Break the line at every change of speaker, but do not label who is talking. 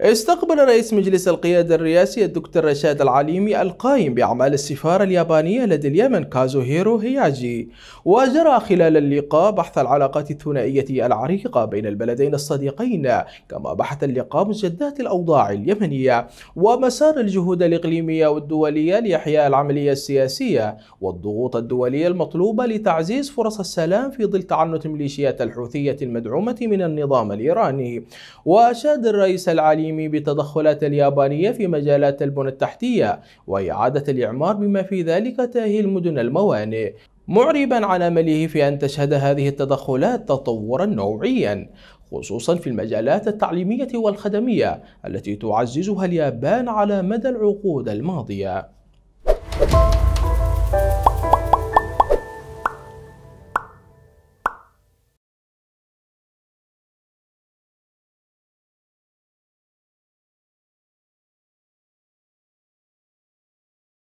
استقبل رئيس مجلس القيادة الرئاسي الدكتور رشاد العليمي القائم بأعمال السفارة اليابانية لدى اليمن كازوهيرو هياجي وجرى خلال اللقاء بحث العلاقات الثنائية العريقة بين البلدين الصديقين كما بحث اللقاء مجدات الأوضاع اليمنية ومسار الجهود الإقليمية والدولية لإحياء العملية السياسية والضغوط الدولية المطلوبة لتعزيز فرص السلام في ظل تعنت ميليشيات الحوثية المدعومة من النظام الإيراني وأشاد الرئيس العليمي التعليم بتدخلات اليابانية في مجالات البنى التحتية وإعادة الإعمار بما في ذلك تأهيل مدن الموانئ معربا عن امله في ان تشهد هذه التدخلات تطورا نوعيا خصوصا في المجالات التعليميه والخدميه التي تعززها اليابان على مدى العقود الماضيه